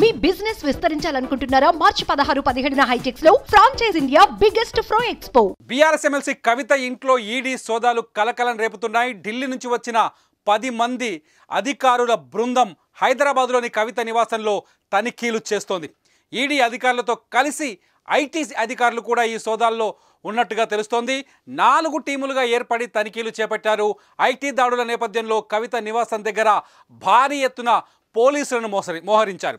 మీ business విస్తరించాలనుకుంటున్నారా మార్చి పదహారు పదిహేడున హైటెక్స్ లో ఫ్రాంచైజ్ ఇండియా బిగ్గెస్ట్ ఫ్రో ఎక్స్పో బిఆర్ఎస్ ఎమ్మెల్సీ కవిత ఇంట్లో ఈడీ సోదాలు కలకలం రేపుతున్నాయి ఢిల్లీ నుంచి వచ్చిన పది మంది అధికారుల బృందం హైదరాబాద్లోని కవిత నివాసంలో తనిఖీలు చేస్తోంది ఈడీ అధికారులతో కలిసి ఐటీ అధికారులు కూడా ఈ సోదాల్లో ఉన్నట్టుగా తెలుస్తోంది నాలుగు టీములుగా ఏర్పడి తనిఖీలు చేపట్టారు ఐటీ దాడుల నేపథ్యంలో కవిత నివాసం దగ్గర భారీ ఎత్తున పోలీసులను మోసరి మోహరించారు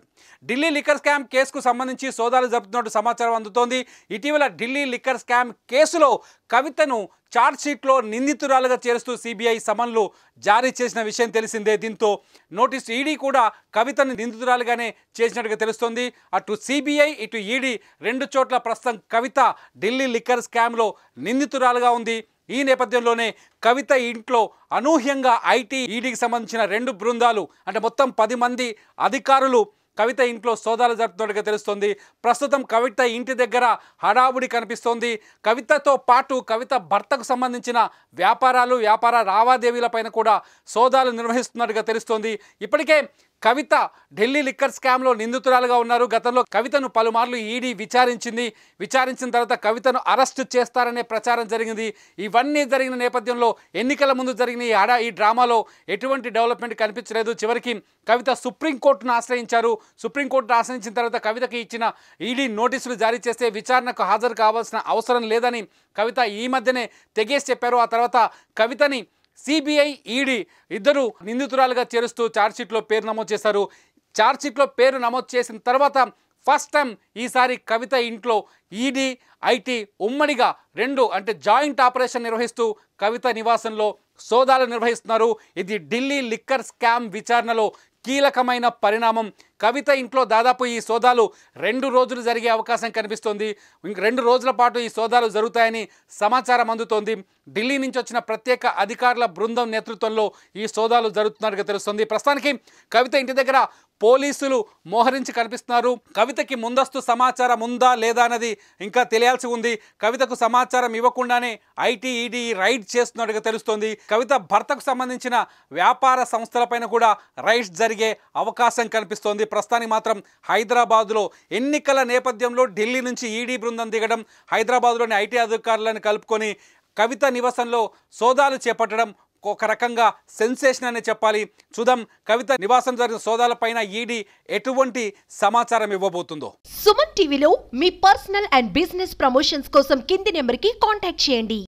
ఢిల్లీ లిక్కర్ స్కామ్ కేసుకు సంబంధించి సోదాలు జరుపుతున్నట్టు సమాచారం అందుతోంది ఇటీవల ఢిల్లీ లిక్కర్ స్కామ్ కేసులో కవితను ఛార్జ్షీట్లో నిందితురాలుగా చేరుస్తూ సిబిఐ సమన్లు జారీ చేసిన విషయం తెలిసిందే దీంతో నోటీస్ ఈడీ కూడా కవితను నిందితురాలుగానే చేసినట్టుగా తెలుస్తోంది అటు సిబిఐ ఇటు ఈడీ రెండు చోట్ల ప్రస్తుతం కవిత ఢిల్లీ లిక్కర్ స్కామ్లో నిందితురాలుగా ఉంది ఈ నేపథ్యంలోనే కవిత ఇంట్లో అనూహ్యంగా ఐటీ ఈడీకి సంబంధించిన రెండు బృందాలు అంటే మొత్తం పది మంది అధికారులు కవిత ఇంట్లో సోదాలు జరుపుతున్నట్టుగా తెలుస్తోంది ప్రస్తుతం కవిత ఇంటి దగ్గర హడావుడి కనిపిస్తోంది కవితతో పాటు కవిత భర్తకు సంబంధించిన వ్యాపారాలు వ్యాపార లావాదేవీలపైన కూడా సోదాలు నిర్వహిస్తున్నట్టుగా తెలుస్తోంది ఇప్పటికే కవిత ఢిల్లీ లిక్కర్ స్కామ్లో నిందితురాలుగా ఉన్నారు గతంలో కవితను పలుమార్లు ఈడీ విచారించింది విచారించిన తర్వాత కవితను అరెస్ట్ చేస్తారనే ప్రచారం జరిగింది ఇవన్నీ జరిగిన నేపథ్యంలో ఎన్నికల ముందు జరిగిన ఈ ఆడ ఈ డ్రామాలో ఎటువంటి డెవలప్మెంట్ కనిపించలేదు చివరికి కవిత సుప్రీంకోర్టును ఆశ్రయించారు సుప్రీంకోర్టును ఆశ్రయించిన తర్వాత కవితకి ఇచ్చిన ఈడీ నోటీసులు జారీ చేస్తే విచారణకు హాజరు కావాల్సిన అవసరం లేదని కవిత ఈ మధ్యనే తెగేసి చెప్పారు ఆ తర్వాత కవితని సిబిఐ ఈడీ ఇద్దరు నిందితురాలుగా చేరుస్తూ ఛార్జ్షీట్లో పేరు నమోదు చేశారు ఛార్జ్షీట్లో పేరు నమోదు చేసిన తర్వాత ఫస్ట్ టైం ఈసారి కవిత ఇంట్లో ఈడీ ఐటీ ఉమ్మడిగా రెండు అంటే జాయింట్ ఆపరేషన్ నిర్వహిస్తూ కవిత నివాసంలో సోదాలు నిర్వహిస్తున్నారు ఇది ఢిల్లీ లిక్కర్ స్కామ్ విచారణలో కీలకమైన పరిణామం కవిత ఇంట్లో దాదాపు ఈ సోదాలు రెండు రోజులు జరిగే అవకాశం కనిపిస్తోంది ఇంక రెండు రోజుల పాటు ఈ సోదాలు జరుగుతాయని సమాచారం అందుతోంది ఢిల్లీ నుంచి వచ్చిన ప్రత్యేక అధికారుల బృందం నేతృత్వంలో ఈ సోదాలు జరుగుతున్నట్టుగా తెలుస్తుంది ప్రస్తుతానికి కవిత ఇంటి దగ్గర పోలీసులు మోహరించి కనిపిస్తున్నారు కవితకి ముందస్తు సమాచారం ఉందా లేదా అన్నది ఇంకా తెలియాల్సి ఉంది కవితకు సమాచారం ఇవ్వకుండానే ఐటీఈడీ రైడ్ చేస్తున్నట్టుగా తెలుస్తోంది కవిత భర్తకు సంబంధించిన వ్యాపార సంస్థలపైన కూడా రైడ్స్ జరిగే అవకాశం కనిపిస్తోంది ప్రస్తుతానికి మాత్రం హైదరాబాద్లో ఎన్నికల నేపథ్యంలో ఢిల్లీ నుంచి ఈడీ బృందం దిగడం హైదరాబాద్లోని ఐటీ అధికారులను కలుపుకొని కవిత నివాసంలో సోదాలు చేపట్టడం ఒక రకంగా సెన్సేషన్ అనే చెప్పాలి చూద్దాం కవిత నివాసం జరిగిన సోదాలపైన ఈడీ ఎటువంటి సమాచారం ఇవ్వబోతుందో సుమన్ టీవీలో మీ పర్సనల్ అండ్ బిజినెస్ ప్రమోషన్స్ కోసం కింది నెంబర్కి కాంటాక్ట్ చేయండి